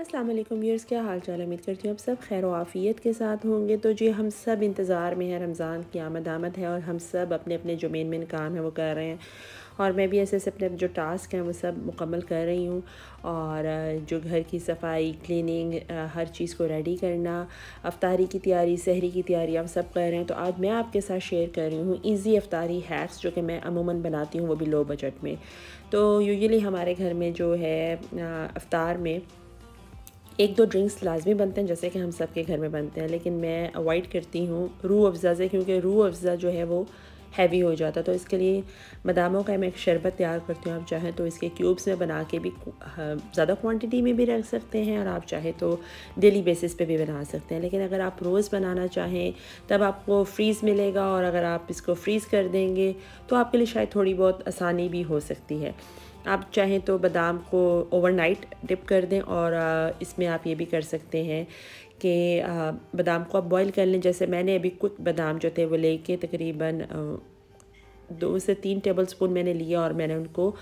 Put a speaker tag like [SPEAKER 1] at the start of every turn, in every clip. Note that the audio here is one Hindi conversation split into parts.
[SPEAKER 1] असलम यूर्स क्या हाल चाल उम्मीद करती हूँ आप सब खैर आफ़ियत के साथ होंगे तो जी हम सब इंतज़ार में है रमज़ान की आमद आमद है और हम सब अपने अपने जो मेन मेन काम है वो कर रहे हैं और मैं भी ऐसे ऐसे अपने जो टास्क हैं वो सब मुकम्मल कर रही हूँ और जो घर की सफाई क्लीनिंग हर चीज़ को रेडी करना अफ्तारी की तैयारी सहरी की तैयारी हम सब कर रहे हैं तो आज मैं आपके साथ शेयर कर रही हूँ ईजी अफ्तारी हैक्स जो कि मैं अमूमन बनाती हूँ वो भी लो बजट में तो यूजली हमारे घर में जो है अफ्तार में एक दो ड्रिंक्स लाजमी बनते हैं जैसे कि हम सब के घर में बनते हैं लेकिन मैं अवॉइड करती हूँ रू अफ़ज़ा से क्योंकि रू अफ़ज़ा जो है वो हैवी हो जाता है तो इसके लिए बादामों का मैं एक शरबत तैयार करती हूँ आप चाहें तो इसके क्यूब्स में बना के भी ज़्यादा क्वांटिटी में भी रख सकते हैं और आप चाहें तो डेली बेसिस पे भी बना सकते हैं लेकिन अगर आप रोज़ बनाना चाहें तब आपको फ्रीज़ मिलेगा और अगर आप इसको फ्रीज़ कर देंगे तो आपके लिए शायद थोड़ी बहुत आसानी भी हो सकती है आप चाहें तो बादाम को ओवरनाइट डिप कर दें और इसमें आप ये भी कर सकते हैं कि बादाम को आप बॉईल कर लें जैसे मैंने अभी कुछ बादाम जो थे वो लेके तकरीबन दो से तीन टेबल स्पून मैंने लिया और मैंने उनको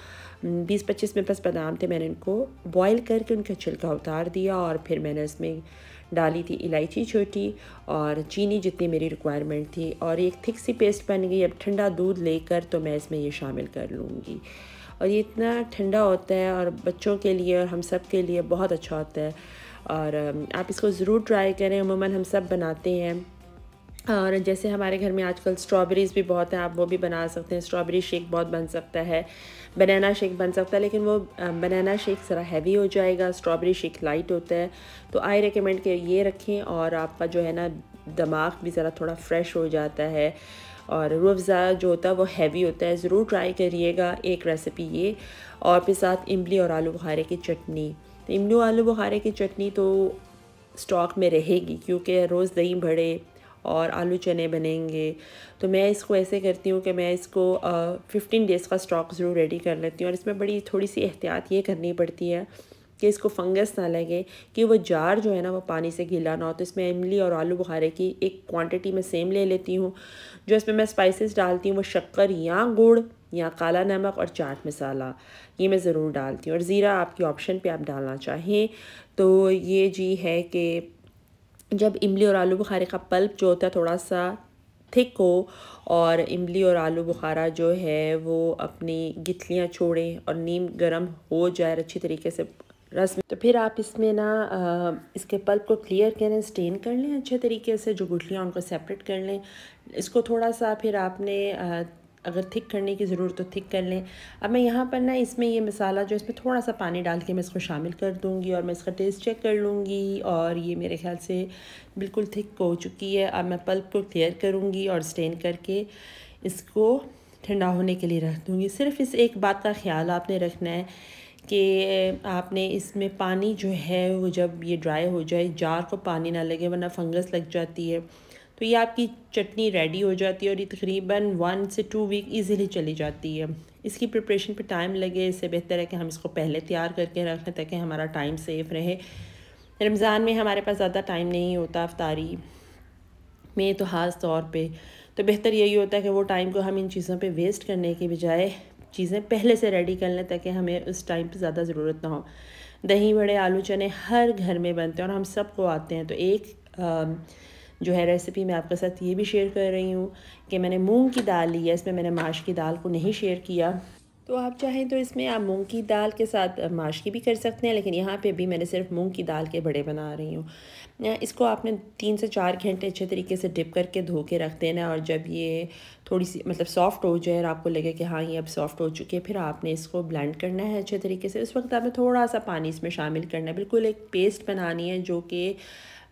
[SPEAKER 1] बीस पच्चीस में पास बादाम थे मैंने उनको बॉईल करके उनका छिलका उतार दिया और फिर मैंने उसमें डाली थी इलायची छोटी और चीनी जितनी मेरी रिक्वायरमेंट थी और एक थिक सी पेस्ट बन गई अब ठंडा दूध लेकर तो मैं इसमें ये शामिल कर लूँगी और ये इतना ठंडा होता है और बच्चों के लिए और हम सब के लिए बहुत अच्छा होता है और आप इसको ज़रूर ट्राई करें उमूमन हम सब बनाते हैं और जैसे हमारे घर में आजकल स्ट्रॉबेरीज़ भी बहुत हैं आप वो भी बना सकते हैं स्ट्रॉबेरी शेक बहुत बन सकता है बनाना शेक बन सकता है लेकिन वो बनाना शेक ज़रा हैवी हो जाएगा स्ट्रॉबेरी शेक लाइट होता है तो आई रिकमेंड कि ये रखें और आपका जो है ना दिमाग भी ज़रा थोड़ा फ्रेश हो जाता है और रू अफ़ज़ा जो होता है वो हैवी होता है ज़रूर ट्राई करिएगा एक रेसिपी ये और फिर साथ इमली और आलू बुखारे की चटनी तो इमली और आलू बुखारे की चटनी तो स्टॉक में रहेगी क्योंकि रोज़ दही भड़े और आलू चने बनेंगे तो मैं इसको ऐसे करती हूँ कि मैं इसको फ़िफ्टीन डेज़ का स्टॉक ज़रूर रेडी कर लेती हूँ और इसमें बड़ी थोड़ी सी एहतियात ये करनी पड़ती है कि इसको फंगस ना लगे कि वो जार जो है ना वो पानी से घिला ना हो तो इसमें इमली और आलू बुखारे की एक क्वांटिटी में सेम ले लेती हूँ जो इसमें मैं स्पाइसेस डालती हूँ वो शक्कर या गुड़ या काला नमक और चाट मसाला ये मैं ज़रूर डालती हूँ और ज़ीरा आपकी ऑप्शन पे आप डालना चाहें तो ये जी है कि जब इमली और आलू बुखारे का पल्प जो होता है थोड़ा सा थिक हो और इमली और आलू बुखारा जो है वो अपनी गितलियाँ छोड़ें और नीम गरम हो जाए अच्छी तरीके से रस तो फिर आप इसमें ना इसके पल्प को क्लियर करें स्टेन कर लें अच्छे तरीके से जो गुठलियाँ उनको सेपरेट कर लें इसको थोड़ा सा फिर आपने अगर थिक करने की ज़रूरत तो थिक कर लें अब मैं यहाँ पर ना इसमें ये मसाला जो इसमें थोड़ा सा पानी डाल के मैं इसको शामिल कर दूँगी और मैं इसका टेस्ट चेक कर लूँगी और ये मेरे ख्याल से बिल्कुल थिक हो चुकी है अब मैं पल्प को क्लियर करूँगी और स्टेन करके इसको ठंडा होने के लिए रख दूँगी सिर्फ इस एक बात का ख्याल आपने रखना है कि आपने इसमें पानी जो है वो जब ये ड्राई हो जाए जार को पानी ना लगे वरना फंगस लग जाती है तो ये आपकी चटनी रेडी हो जाती है और ये तकरीबन वन से टू वीक इजीली चली जाती है इसकी प्रिपरेशन पे टाइम लगे इससे बेहतर है कि हम इसको पहले तैयार करके रखें ताकि हमारा टाइम सेफ रहे रमज़ान में हमारे पास ज़्यादा टाइम नहीं होता अफ्तारी में तो ख़ास तौर पे तो बेहतर यही होता है कि वो टाइम को हम इन चीज़ों पे वेस्ट करने के बजाय चीज़ें पहले से रेडी कर लें ताकि हमें उस टाइम पर ज़्यादा ज़रूरत ना हो दही बड़े आलू चने हर घर में बनते हैं और हम सबको आते हैं तो एक जो है रेसिपी मैं आपके साथ ये भी शेयर कर रही हूँ कि मैंने मूंग की दाल ली है इसमें मैंने माश की दाल को नहीं शेयर किया तो आप चाहें तो इसमें आप मूंग की दाल के साथ माश की भी कर सकते हैं लेकिन यहाँ पे भी मैंने सिर्फ मूंग की दाल के बड़े बना रही हूँ इसको आपने तीन से चार घंटे अच्छे तरीके से डिप करके धो के रख देना और जब ये थोड़ी सी मतलब सॉफ्ट हो जाए और आपको लगे कि हाँ ये अब सॉफ्ट हो चुकी है फिर आपने इसको ब्लेंड करना है अच्छे तरीके से उस वक्त आपने थोड़ा सा पानी इसमें शामिल करना है बिल्कुल एक पेस्ट बनानी है जो कि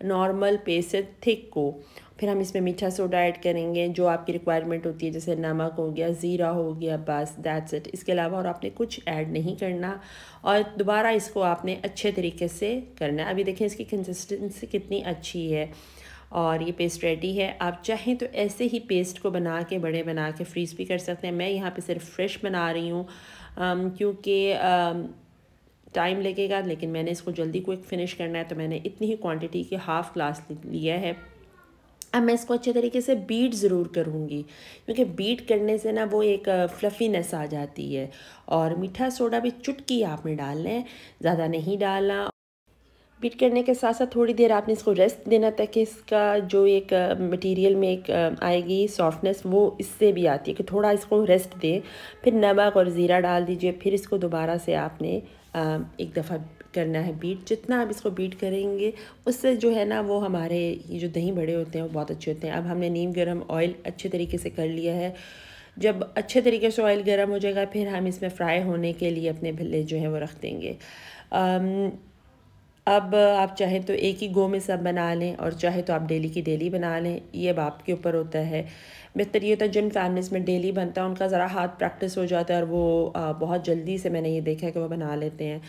[SPEAKER 1] नॉर्मल पेस्ट से थिक को फिर हम इसमें मीठा सोडा ऐड करेंगे जो आपकी रिक्वायरमेंट होती है जैसे नमक हो गया ज़ीरा हो गया बस दैट्स इट इसके अलावा और आपने कुछ ऐड नहीं करना और दोबारा इसको आपने अच्छे तरीके से करना है अभी देखें इसकी कंसिस्टेंसी कितनी अच्छी है और ये पेस्ट रेडी है आप चाहें तो ऐसे ही पेस्ट को बना के बड़े बना के फ्रीज भी कर सकते हैं मैं यहाँ पे सिर्फ फ्रेश बना रही हूँ क्योंकि टाइम लगेगा लेकिन मैंने इसको जल्दी क्विक फिनिश करना है तो मैंने इतनी ही क्वांटिटी के हाफ़ ग्लास लिया है अब मैं इसको अच्छे तरीके से बीट ज़रूर करूँगी क्योंकि बीट करने से ना वो एक फ्लफ़ीनेस आ जाती है और मीठा सोडा भी चुटकी आपने डालना है ज़्यादा नहीं डालना बीट करने के साथ साथ थोड़ी देर आपने इसको रेस्ट देना ताकि इसका जो एक मटेरियल में एक आएगी सॉफ्टनेस वो इससे भी आती है कि थोड़ा इसको रेस्ट दें फिर नमक और ज़ीरा डाल दीजिए फिर इसको दोबारा से आपने एक दफ़ा करना है बीट जितना आप इसको बीट करेंगे उससे जो है ना वो हमारे ये जो दही बड़े होते हैं वो बहुत अच्छे होते हैं अब हमने नीम गर्म ऑयल अच्छे तरीके से कर लिया है जब अच्छे तरीके से ऑयल गर्म हो जाएगा फिर हम इसमें फ्राई होने के लिए अपने भले जो हैं वो रख देंगे आम, अब आप चाहे तो एक ही गो में सब बना लें और चाहे तो आप डेली की डेली बना लें ये अब आपके ऊपर होता है बेहतर ये होता है जिन फैमिलीज़ में डेली बनता है उनका ज़रा हाथ प्रैक्टिस हो जाता है और वो बहुत जल्दी से मैंने ये देखा है कि वो बना लेते हैं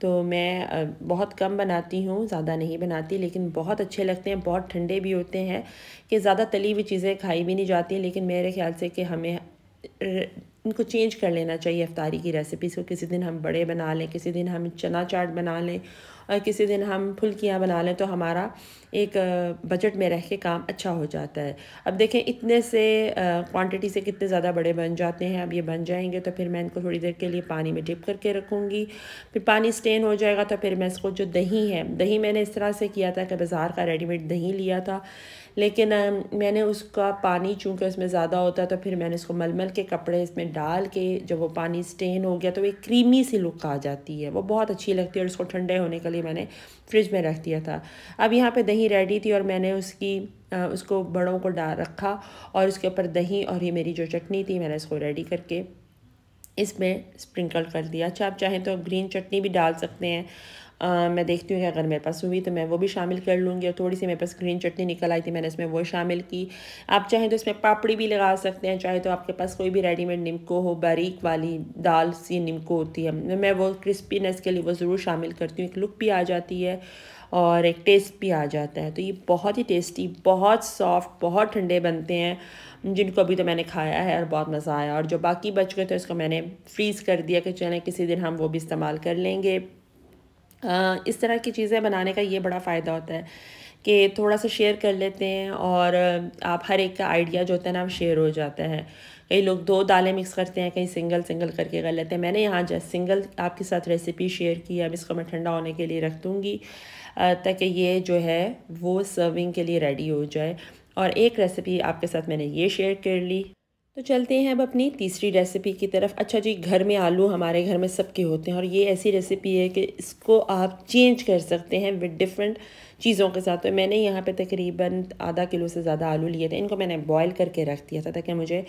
[SPEAKER 1] तो मैं बहुत कम बनाती हूँ ज़्यादा नहीं बनाती लेकिन बहुत अच्छे लगते हैं बहुत ठंडे भी होते हैं कि ज़्यादा तली हुई चीज़ें खाई भी नहीं जाती लेकिन मेरे ख्याल से कि हमें इनको चेंज कर लेना चाहिए अफ्तारी की रेसिपीज़ को किसी दिन हम बड़े बना लें किसी दिन हम चना चाट बना लें और किसी दिन हम फुल्कियाँ बना लें तो हमारा एक बजट में रह के काम अच्छा हो जाता है अब देखें इतने से क्वांटिटी से कितने ज़्यादा बड़े बन जाते हैं अब ये बन जाएंगे तो फिर मैं इनको थोड़ी देर के लिए पानी में डिप करके रखूँगी फिर पानी स्टेन हो जाएगा तो फिर मैं इसको जो दही है दही मैंने इस तरह से किया था कि बाज़ार का रेडीमेड दही लिया था लेकिन मैंने उसका पानी चूँकि उसमें ज़्यादा होता तो फिर मैंने उसको मलमल के कपड़े इसमें डाल के जब वो पानी स्टेन हो गया तो एक क्रीमी सी लुक आ जाती है वो बहुत अच्छी लगती है और उसको ठंडे होने के लिए मैंने फ्रिज में रख दिया था अब यहाँ पर दही रेडी थी और मैंने उसकी उसको बड़ों को डाल रखा और उसके ऊपर दही और ये मेरी जो चटनी थी मैंने उसको रेडी करके इसमें स्प्रिंकल कर दिया अच्छा आप चाहें तो ग्रीन चटनी भी डाल सकते हैं मैं देखती हूँ कि अगर मेरे पास हुई तो मैं वो भी शामिल कर लूँगी और थोड़ी सी मेरे पास ग्रीन चटनी निकल आई थी मैंने इसमें वो शामिल की आप चाहें तो इसमें पापड़ी भी लगा सकते हैं चाहे तो आपके पास कोई भी रेडीमेड निमको हो बारीक वाली दाल सी निमको होती है मैं वो क्रिस्पीनेस के लिए वो ज़रूर शामिल करती हूँ एक लुक भी आ जाती है और एक टेस्ट भी आ जाता है तो ये बहुत ही टेस्टी बहुत सॉफ्ट बहुत ठंडे बनते हैं जिनको अभी तो मैंने खाया है और बहुत मज़ा आया और जो बाकी बच गए थे उसको मैंने फ्रीज़ कर दिया कि चलें किसी दिन हम वो भी इस्तेमाल कर लेंगे इस तरह की चीज़ें बनाने का ये बड़ा फ़ायदा होता है कि थोड़ा सा शेयर कर लेते हैं और आप हर एक का आइडिया जो होता है ना शेयर हो जाता है कई लोग दो दालें मिक्स करते हैं कहीं सिंगल सिंगल करके कर लेते हैं मैंने यहाँ जैसे सिंगल आपके साथ रेसिपी शेयर की अब इसको मैं ठंडा होने के लिए रख दूँगी ताकि ये जो है वो सर्विंग के लिए रेडी हो जाए और एक रेसिपी आपके साथ मैंने ये शेयर कर ली तो चलते हैं अब अपनी तीसरी रेसिपी की तरफ अच्छा जी घर में आलू हमारे घर में सबके होते हैं और ये ऐसी रेसिपी है कि इसको आप चेंज कर सकते हैं विद डिफरेंट चीज़ों के साथ तो मैंने यहाँ पे तकरीबन आधा किलो से ज़्यादा आलू लिए थे इनको मैंने बॉईल करके रख दिया था ताकि मुझे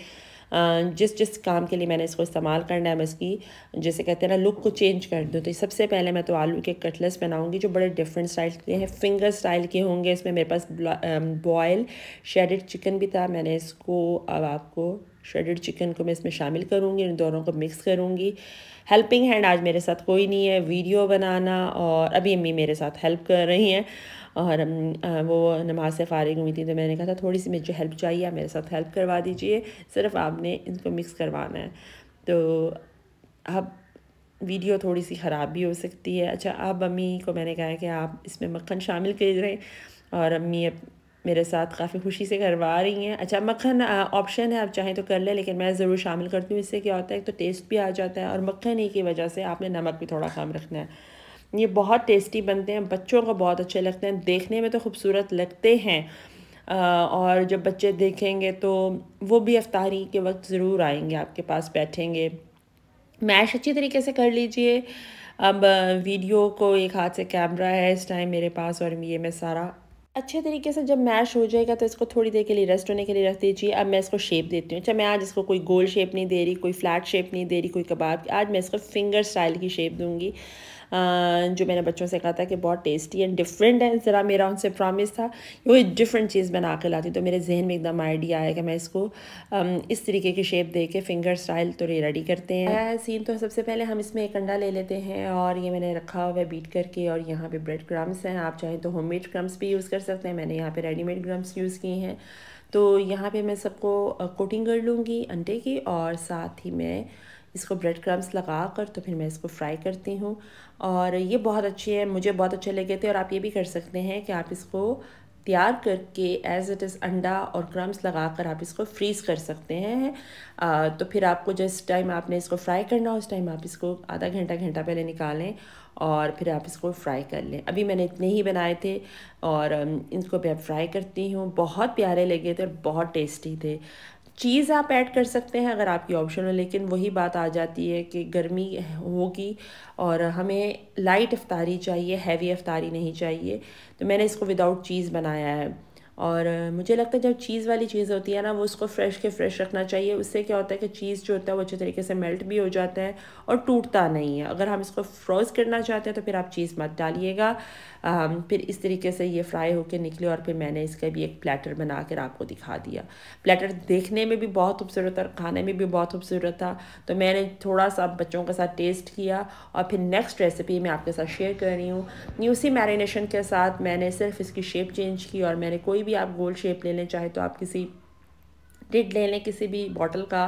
[SPEAKER 1] जिस जिस काम के लिए मैंने इसको इस्तेमाल करना है मैं इसकी जैसे कहते हैं ना लुक को चेंज कर दूँ तो सबसे पहले मैं तो आलू के कटलेस बनाऊँगी जो बड़े डिफरेंट स्टाइल के हैं फिंगर स्टाइल के होंगे इसमें मेरे पास बॉयल शेडेड चिकन भी था मैंने इसको अब आपको श्रेडेड चिकन को मैं इसमें शामिल करूँगी इन दोनों को मिक्स करूँगी हेल्पिंग हैंड आज मेरे साथ कोई नहीं है वीडियो बनाना और अभी अम्मी मेरे साथ हेल्प कर रही हैं और वो नमाज से फारिग हुई थी तो मैंने कहा था थोड़ी सी मुझे हेल्प चाहिए मेरे साथ हेल्प करवा दीजिए सिर्फ आपने इनको मिक्स करवाना है तो अब वीडियो थोड़ी सी ख़राब भी हो सकती है अच्छा अब अम्मी को मैंने कहा है कि आप इसमें मक्खन शामिल कर रहे हैं और अम्मी अब मेरे साथ काफ़ी खुशी से करवा रही हैं अच्छा मक्खन ऑप्शन है आप चाहें तो कर लें लेकिन मैं ज़रूर शामिल करती हूँ इससे क्या होता है तो टेस्ट भी आ जाता है और मक्खन ही की वजह से आपने नमक भी थोड़ा कम रखना है ये बहुत टेस्टी बनते हैं बच्चों को बहुत अच्छे लगते हैं देखने में तो खूबसूरत लगते हैं और जब बच्चे देखेंगे तो वो भी अफ्तारी के वक्त ज़रूर आएंगे आपके पास बैठेंगे मैश अच्छी तरीके से कर लीजिए अब वीडियो को एक हाथ से कैमरा है इस टाइम मेरे पास और ये मैं सारा अच्छे तरीके से जब मैश हो जाएगा तो इसको थोड़ी देर के लिए रेस्ट होने के लिए रख दीजिए अब मैं इसको शेप देती हूँ अच्छा मैं आज इसको कोई गोल शेप नहीं दे रही कोई फ्लैट शेप नहीं दे रही कोई कबाब आज मैं इसको फिंगर स्टाइल की शेप दूँगी जो मैंने बच्चों से कहा था कि बहुत टेस्टी एंड डिफरेंट है ज़रा मेरा उनसे प्रॉमिस था कि वो डिफरेंट चीज़ बना के लाती तो मेरे जहन में एकदम आइडिया आया कि मैं इसको इस तरीके की शेप दे के फिंगर स्टाइल तो रेडी करते हैं सीन तो सबसे पहले हम इसमें एक अंडा ले लेते हैं और ये मैंने रखा हुआ है बीट करके और यहाँ पर ब्रेड क्रम्स हैं आप चाहें तो होम क्रम्स भी यूज़ कर सकते हैं मैंने यहाँ पर रेडीमेड क्रम्स यूज़ किए हैं तो यहाँ पे मैं सबको कोटिंग कर लूँगी अंडे की और साथ ही मैं इसको ब्रेड क्रम्स लगा कर तो फिर मैं इसको फ्राई करती हूँ और ये बहुत अच्छे हैं मुझे बहुत अच्छे लगे थे और आप ये भी कर सकते हैं कि आप इसको तैयार करके एज़ इट इज़ अंडा और क्रम्स लगा कर आप इसको फ्रीज़ कर सकते हैं आ, तो फिर आपको जिस टाइम आपने इसको फ्राई करना उस टाइम आप इसको आधा घंटा घंटा पहले निकालें और फिर आप इसको फ्राई कर लें अभी मैंने इतने ही बनाए थे और इनको भी आप फ्राई करती हूँ बहुत प्यारे लगे थे और बहुत टेस्टी थे चीज़ आप ऐड कर सकते हैं अगर आपकी ऑप्शन हो लेकिन वही बात आ जाती है कि गर्मी होगी और हमें लाइट अफ्तारी चाहिए हैवी अफ्तारी नहीं चाहिए तो मैंने इसको विदाउट चीज़ बनाया है और मुझे लगता है जब चीज़ वाली चीज़ होती है ना वो उसको फ्रेश के फ्रेश रखना चाहिए उससे क्या होता है कि चीज़ जो होता है वो अच्छे तरीके से मेल्ट भी हो जाता है और टूटता नहीं है अगर हम इसको फ्रोज़ करना चाहते हैं तो फिर आप चीज़ मत डालिएगा Um, फिर इस तरीके से ये फ्राई होकर निकले और फिर मैंने इसका भी एक प्लेटर बना कर आपको दिखा दिया प्लेटर देखने में भी बहुत खूबसूरत और खाने में भी बहुत खूबसूरत था तो मैंने थोड़ा सा बच्चों के साथ टेस्ट किया और फिर नेक्स्ट रेसिपी मैं आपके साथ शेयर कर रही हूँ उसी मैरिनेशन के साथ मैंने सिर्फ इसकी शेप चेंज की और मैंने कोई भी आप गोल शेप ले लें चाहे तो आप किसी लिड ले लें किसी भी बॉटल का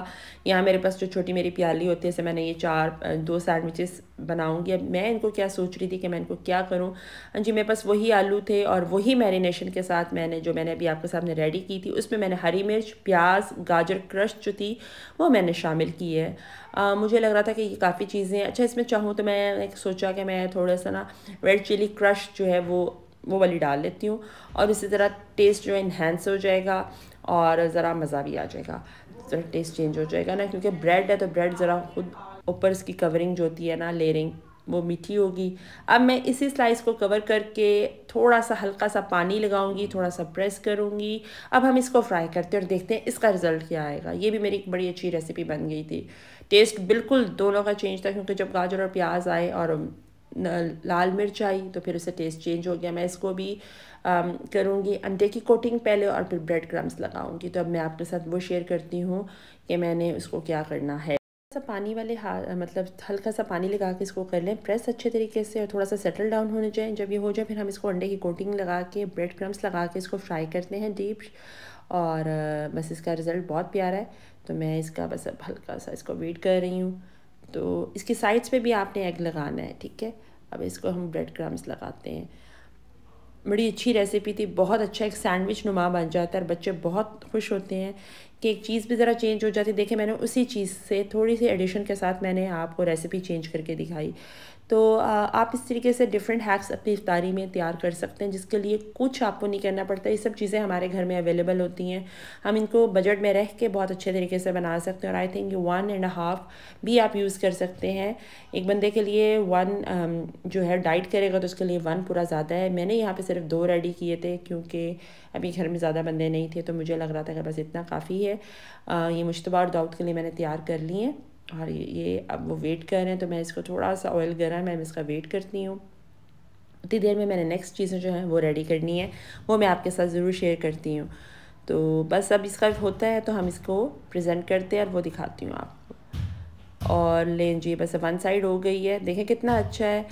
[SPEAKER 1] यहाँ मेरे पास जो छोटी मेरी प्याली होती है जैसे मैंने ये चार दो सैंडविचेस बनाऊंगी अब मैं इनको क्या सोच रही थी कि मैं इनको क्या करूँ हाँ जी मेरे पास वही आलू थे और वही मैरिनेशन के साथ मैंने जो मैंने अभी आपके सामने रेडी की थी उसमें मैंने हरी मिर्च प्याज गाजर क्रश जो थी वो मैंने शामिल की है आ, मुझे लग रहा था कि ये काफ़ी चीज़ें अच्छा इसमें चाहूँ तो मैंने सोचा कि मैं थोड़ा सा ना रेड चिली क्रश जो है वो वो वाली डाल लेती हूँ और इसी तरह टेस्ट जो है इन्हेंस हो जाएगा और ज़रा मज़ा भी आ जाएगा ज़रा टेस्ट चेंज हो जाएगा ना क्योंकि ब्रेड है तो ब्रेड ज़रा खुद ऊपर इसकी कवरिंग जो होती है ना लेयरिंग वो मीठी होगी अब मैं इसी स्लाइस को कवर करके थोड़ा सा हल्का सा पानी लगाऊंगी थोड़ा सा प्रेस करूंगी अब हम इसको फ्राई करते हैं और देखते हैं इसका रिज़ल्ट क्या आएगा ये भी मेरी एक बड़ी अच्छी रेसिपी बन गई थी टेस्ट बिल्कुल दोनों का चेंज था क्योंकि जब गाजर और प्याज आए और लाल मिर्च आई तो फिर उससे टेस्ट चेंज हो गया मैं इसको भी करूँगी अंडे की कोटिंग पहले और फिर ब्रेड क्रम्स लगाऊँगी तो अब मैं आपके साथ वो शेयर करती हूँ कि मैंने उसको क्या करना है सा पानी वाले हाथ मतलब हल्का सा पानी लगा के इसको कर लें प्रेस अच्छे तरीके से और थोड़ा सा सेटल डाउन होने जाए जब ये हो जाए फिर हम इसको अंडे की कोटिंग लगा के ब्रेड क्रम्स लगा के इसको फ्राई करते हैं डीप और बस इसका रिज़ल्ट बहुत प्यारा है तो मैं इसका बस अब हल्का सा इसको वेट कर रही हूँ तो इसकी साइड्स पर भी आपने एग लगाना है ठीक है अब इसको हम ब्रेड क्रम्स लगाते हैं बड़ी अच्छी रेसिपी थी बहुत अच्छा एक सैंडविच नुमा बन जाता है और बच्चे बहुत खुश होते हैं कि एक चीज़ भी ज़रा चेंज हो जाती है देखिए मैंने उसी चीज़ से थोड़ी सी एडिशन के साथ मैंने आपको रेसिपी चेंज करके दिखाई तो आप इस तरीके से डिफरेंट हैक्स अपनी इफ्तारी में तैयार कर सकते हैं जिसके लिए कुछ आपको नहीं करना पड़ता ये सब चीज़ें हमारे घर में अवेलेबल होती हैं हम इनको बजट में रह के बहुत अच्छे तरीके से बना सकते हैं और I think one and half भी आप यूज़ कर सकते हैं एक बंदे के लिए वन um, जो है डाइट करेगा तो उसके लिए वन पूरा ज़्यादा है मैंने यहाँ पर सिर्फ दो रेडी किए थे क्योंकि अभी घर में ज़्यादा बंदे नहीं थे तो मुझे लग रहा था कि बस इतना काफ़ी है ये मुशतबा और दाऊद के लिए मैंने तैयार कर लिए हैं और ये अब वो वेट कर रहे हैं तो मैं इसको थोड़ा सा ऑयल गर्म है मैं इसका वेट करती हूँ उतनी देर में मैंने नेक्स्ट चीज़ें जो हैं वो रेडी करनी है वो मैं आपके साथ ज़रूर शेयर करती हूँ तो बस अब इसका होता है तो हम इसको प्रेजेंट करते हैं और वो दिखाती हूँ आपको और लें जी बस वन साइड हो गई है देखें कितना अच्छा है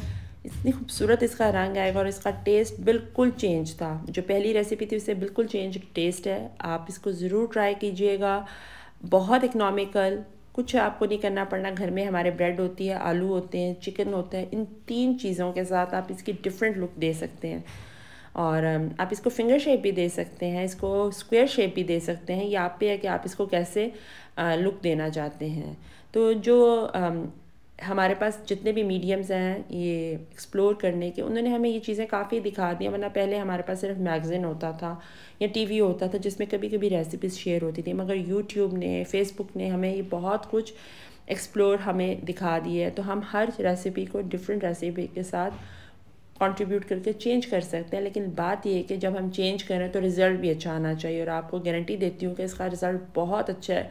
[SPEAKER 1] इतनी खूबसूरत इसका रंग आएगा और इसका टेस्ट बिल्कुल चेंज था जो पहली रेसिपी थी उससे बिल्कुल चेंज टेस्ट है आप इसको ज़रूर ट्राई कीजिएगा बहुत इकनॉमिकल कुछ आपको नहीं करना पड़ना घर में हमारे ब्रेड होती है आलू होते हैं चिकन होता है इन तीन चीज़ों के साथ आप इसकी डिफरेंट लुक दे सकते हैं और आप इसको फिंगर शेप भी दे सकते हैं इसको स्क्वायर शेप भी दे सकते हैं या आप पे है कि आप इसको कैसे लुक देना चाहते हैं तो जो हमारे पास जितने भी मीडियम्स हैं ये एक्सप्लोर करने के उन्होंने हमें ये चीज़ें काफ़ी दिखा दी वरना पहले हमारे पास सिर्फ मैगज़ीन होता था या टीवी होता था जिसमें कभी कभी रेसिपीज़ शेयर होती थी मगर यूट्यूब ने फेसबुक ने हमें ये बहुत कुछ एक्सप्लोर हमें दिखा दी है तो हम हर रेसिपी को डिफरेंट रेसिपी के साथ कंट्रीब्यूट करके चेंज कर सकते हैं लेकिन बात यह है कि जब हम चेंज करें तो रिज़ल्ट भी अच्छा आना चाहिए और आपको गारंटी देती हूँ कि इसका रिज़ल्ट बहुत अच्छा है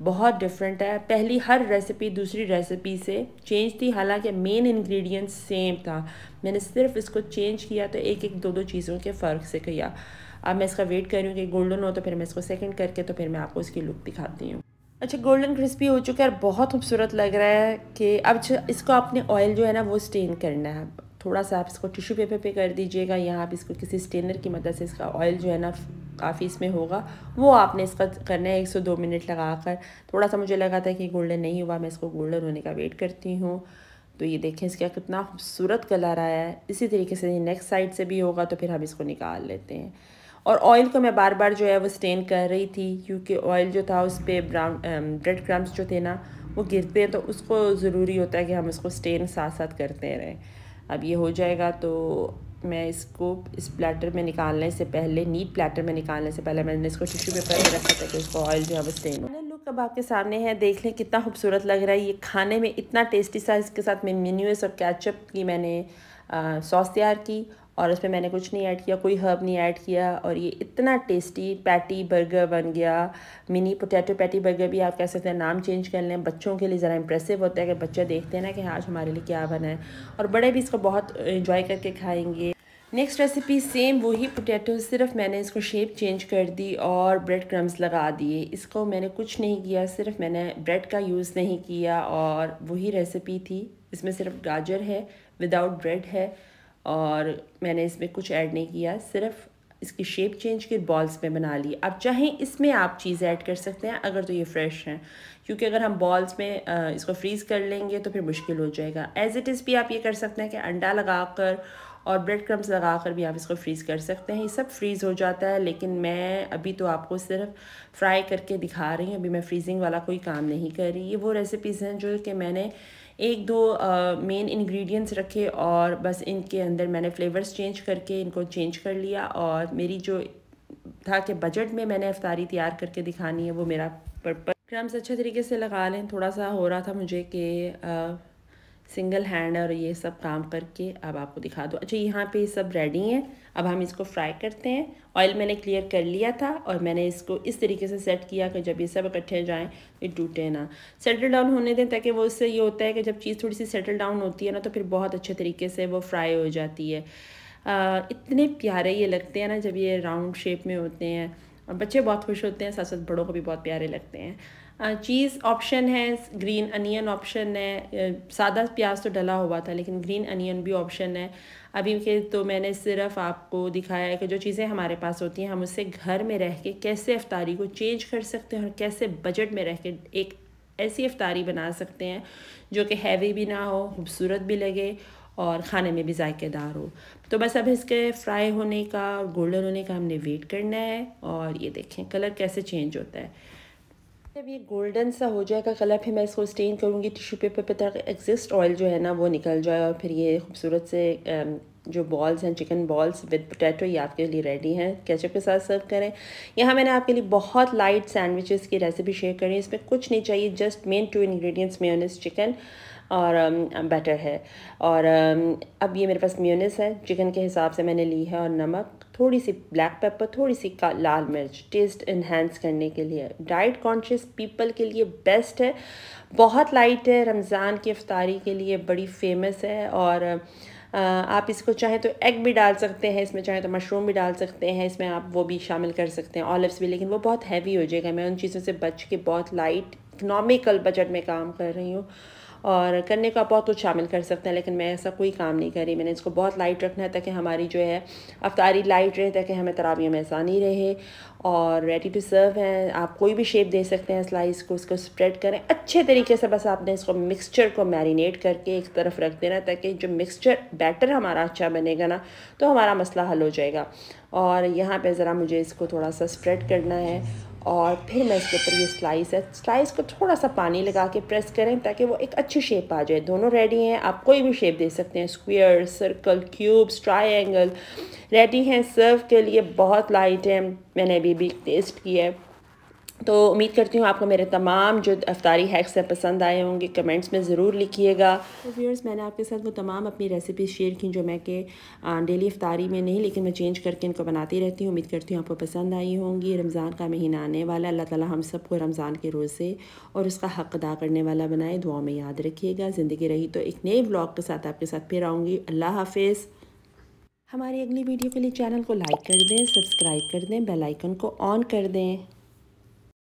[SPEAKER 1] बहुत डिफरेंट है पहली हर रेसिपी दूसरी रेसिपी से चेंज थी हालांकि मेन इंग्रेडिएंट सेम था मैंने सिर्फ इसको चेंज किया तो एक एक दो दो चीज़ों के फ़र्क से किया अब मैं इसका वेट कर रही हूँ कि गोल्डन हो तो फिर मैं इसको सेकेंड करके तो फिर मैं आपको इसकी लुक दिखाती हूँ अच्छा गोल्डन क्रिस्पी हो चुका है और बहुत खूबसूरत लग रहा है कि अब इसको आपने ऑयल जो है ना वो स्टेन करना है थोड़ा सा आप इसको टिश्यू पेपर पे कर दीजिएगा या आप इसको किसी स्टेनर की मदद से इसका ऑयल जो है ना काफ़ी इसमें होगा वो आपने इसका करना है एक सौ दो मिनट लगा कर थोड़ा सा मुझे लगा था कि गोल्डन नहीं हुआ मैं इसको गोल्डन होने का वेट करती हूँ तो ये देखें इसका कितना खूबसूरत कलर आया है इसी तरीके से नेक्स्ट साइड से भी होगा तो फिर हम इसको निकाल लेते हैं और ऑयल को मैं बार बार जो है वो स्टेन कर रही थी क्योंकि ऑयल जो था उस पर ब्राउन ब्रेड क्रम्स जो थे ना वो गिरते हैं तो उसको ज़रूरी होता है कि हम उसको स्टेन साथ साथ करते रहें अब ये हो जाएगा तो मैं इसको इस प्लेटर में निकालने से पहले नीट प्लेटर में निकालने से पहले मैंने इसको टिश्यू पेपर में रखा था कि इसको ऑयल जो है वो स्टेन हो लुक अब आपके सामने है देख लें कितना खूबसूरत लग रहा है ये खाने में इतना टेस्टी सा इसके साथ में मेन्यूस और कैचअप की मैंने सॉस तैयार की और उस पर मैंने कुछ नहीं ऐड किया कोई हर्ब नहीं ऐड किया और ये इतना टेस्टी पैटी बर्गर बन गया मिनी पोटैटो पैटी बर्गर भी आप कह सकते हैं नाम चेंज कर लें बच्चों के लिए ज़रा इंप्रेसिव होता है कि बच्चे देखते हैं ना कि आज हमारे लिए क्या बना है और बड़े भी इसको बहुत इन्जॉय करके खाएँगे नेक्स्ट रेसिपी सेम वही पोटैटो सिर्फ मैंने इसको शेप चेंज कर दी और ब्रेड क्रम्स लगा दिए इसको मैंने कुछ नहीं किया सिर्फ मैंने ब्रेड का यूज़ नहीं किया और वही रेसिपी थी इसमें सिर्फ गाजर है विदाउट ब्रेड है और मैंने इसमें कुछ ऐड नहीं किया सिर्फ इसकी शेप चेंज की बॉल्स में बना ली अब चाहें इसमें आप चीज़ ऐड कर सकते हैं अगर तो ये फ्रेश हैं क्योंकि अगर हम बॉल्स में इसको फ्रीज़ कर लेंगे तो फिर मुश्किल हो जाएगा एज़ इट इज़ भी आप ये कर सकते हैं कि अंडा लगा कर और ब्रेड क्रम्स लगा कर भी आप इसको फ्रीज़ कर सकते हैं ये सब फ्रीज़ हो जाता है लेकिन मैं अभी तो आपको सिर्फ फ्राई करके दिखा रही हूँ अभी मैं फ्रीजिंग वाला कोई काम नहीं कर रही ये वो रेसिपीज़ हैं जो कि मैंने एक दो मेन इंग्रेडिएंट्स रखे और बस इनके अंदर मैंने फ्लेवर्स चेंज करके इनको चेंज कर लिया और मेरी जो था कि बजट में मैंने अफ्तारी तैयार करके दिखानी है वो मेरा पर्पज क्रम्स अच्छे तरीके से लगा लें थोड़ा सा हो रहा था मुझे कि सिंगल हैंड और ये सब काम करके अब आपको दिखा दो अच्छा यहाँ पे ये सब रेडी हैं अब हम इसको फ्राई करते हैं ऑयल मैंने क्लियर कर लिया था और मैंने इसको इस तरीके से सेट किया कि जब ये सब इकट्ठे जाएँ ये टूटे ना सेटल डाउन होने दें ताकि वो इससे ये होता है कि जब चीज़ थोड़ी सी सेटल डाउन होती है ना तो फिर बहुत अच्छे तरीके से वो फ्राई हो जाती है आ, इतने प्यारे ये लगते हैं ना जब ये राउंड शेप में होते हैं और बच्चे बहुत खुश होते हैं साथ साथ बड़ों को भी बहुत प्यारे लगते हैं चीज़ ऑप्शन है ग्रीन अनियन ऑप्शन है सादा प्याज तो डला हुआ था लेकिन ग्रीन अनियन भी ऑप्शन है अभी के तो मैंने सिर्फ आपको दिखाया है कि जो चीज़ें हमारे पास होती हैं हम उससे घर में रह के कैसे अफ्तारी को चेंज कर सकते हैं और कैसे बजट में रह के एक ऐसी अफ्तारी बना सकते हैं जो कि हैवी भी ना हो खूबसूरत भी लगे और खाने में भी जायकेदार हो तो बस अब इसके फ्राई होने का गोल्डन होने का हमने वेट करना है और ये देखें कलर कैसे चेंज होता है जब ये गोल्डन सा हो जाएगा कलर फिर मैं इसको स्टेन करूँगी टिश्यू पेपर पे तक एग्जिस्ट ऑयल जो है ना वो निकल जाए और फिर ये खूबसूरत से um, जो बॉल्स हैं चिकन बॉल्स विद पोटैटो ये आपके लिए रेडी हैं केचप के साथ सर्व करें यहाँ मैंने आपके लिए बहुत लाइट सैंडविचेस की रेसिपी शेयर करी है इसमें कुछ नहीं चाहिए just main two ingredients mayonnaise chicken और बेटर um, है और um, अब ये मेरे पास म्यूनिस है चिकन के हिसाब से मैंने ली है और नमक थोड़ी सी ब्लैक पेपर थोड़ी सी लाल मिर्च टेस्ट इन्हेंस करने के लिए डाइट कॉन्शियस पीपल के लिए बेस्ट है बहुत लाइट है रमज़ान की अफ्तारी के लिए बड़ी फेमस है और uh, आप इसको चाहें तो एग भी डाल सकते हैं इसमें चाहें तो मशरूम भी डाल सकते हैं इसमें आप वो भी शामिल कर सकते हैं ऑलिव्स भी लेकिन वो बहुत हैवी हो जाएगा मैं उन चीज़ों से बच के बहुत लाइट इकनॉमिकल बजट में काम कर रही हूँ और करने का बहुत कुछ शामिल कर सकते हैं लेकिन मैं ऐसा कोई काम नहीं करी मैंने इसको बहुत लाइट रखना है ताकि हमारी जो है अफ्तारी लाइट रहे ताकि हमें तरावियों में आसानी रहे और रेडी टू सर्व है आप कोई भी शेप दे सकते हैं स्लाइस को उसको स्प्रेड करें अच्छे तरीके से बस आपने इसको मिक्सचर को मैरिनेट करके एक तरफ रख देना ताकि जो मिक्सचर बैटर हमारा अच्छा बनेगा ना तो हमारा मसला हल हो जाएगा और यहाँ पे ज़रा मुझे इसको थोड़ा सा स्प्रेड करना है और फिर मैं इसके ऊपर ये स्लाइस है स्लाइस को थोड़ा सा पानी लगा के प्रेस करें ताकि वो एक अच्छी शेप आ जाए दोनों रेडी हैं आप कोई भी शेप दे सकते हैं square circle cubes triangle ready हैं सर्व के लिए बहुत लाइट है मैंने अभी भी टेस्ट किया है तो उम्मीद करती हूँ आपको मेरे तमाम जो अफ्तारी हैक्स हैं पसंद आए होंगे कमेंट्स में ज़रूर लिखिएगा तो व्यूअर्स मैंने आपके साथ वो तमाम अपनी रेसिपीज़ शेयर की जो मैं के डेली अफ्तारी में नहीं लेकिन मैं चेंज करके इनको बनाती रहती हूँ उम्मीद करती हूँ आपको पसंद आई होंगी रमज़ान का महीना आने वाला अल्लाह ताला हम सबको रमज़ान के रोज़े और उसका हक अदा करने वाला बनाए दुआ में याद रखिएगा ज़िंदगी रही तो एक नए ब्लॉग के साथ आपके साथ फिर आऊँगी अल्लाह हाफिज़ हमारी अगली वीडियो के लिए चैनल को लाइक कर दें सब्सक्राइब कर दें बेल आइकन को ऑन कर दें